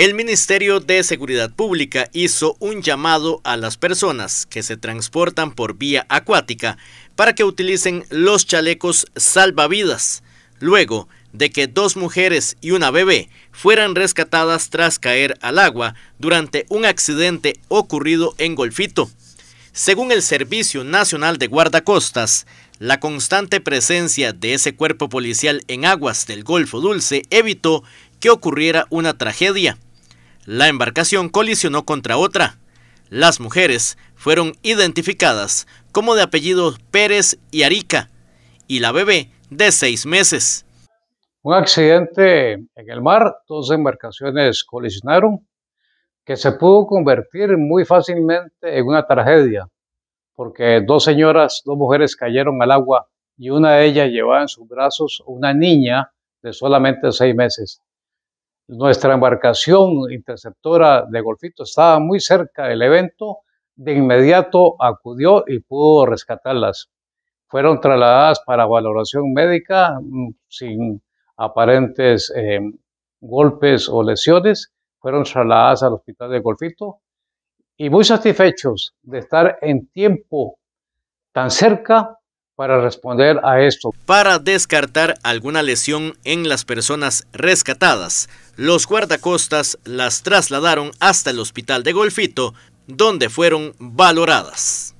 El Ministerio de Seguridad Pública hizo un llamado a las personas que se transportan por vía acuática para que utilicen los chalecos salvavidas, luego de que dos mujeres y una bebé fueran rescatadas tras caer al agua durante un accidente ocurrido en Golfito. Según el Servicio Nacional de Guardacostas, la constante presencia de ese cuerpo policial en aguas del Golfo Dulce evitó que ocurriera una tragedia. La embarcación colisionó contra otra. Las mujeres fueron identificadas como de apellidos Pérez y Arica y la bebé de seis meses. Un accidente en el mar, dos embarcaciones colisionaron, que se pudo convertir muy fácilmente en una tragedia, porque dos señoras, dos mujeres cayeron al agua y una de ellas llevaba en sus brazos una niña de solamente seis meses. Nuestra embarcación interceptora de Golfito estaba muy cerca del evento, de inmediato acudió y pudo rescatarlas. Fueron trasladadas para valoración médica mm, sin aparentes em, golpes o lesiones, fueron trasladadas al hospital de Golfito y muy satisfechos de estar en tiempo tan cerca para responder a esto. Para descartar alguna lesión en las personas rescatadas, los guardacostas las trasladaron hasta el hospital de Golfito, donde fueron valoradas.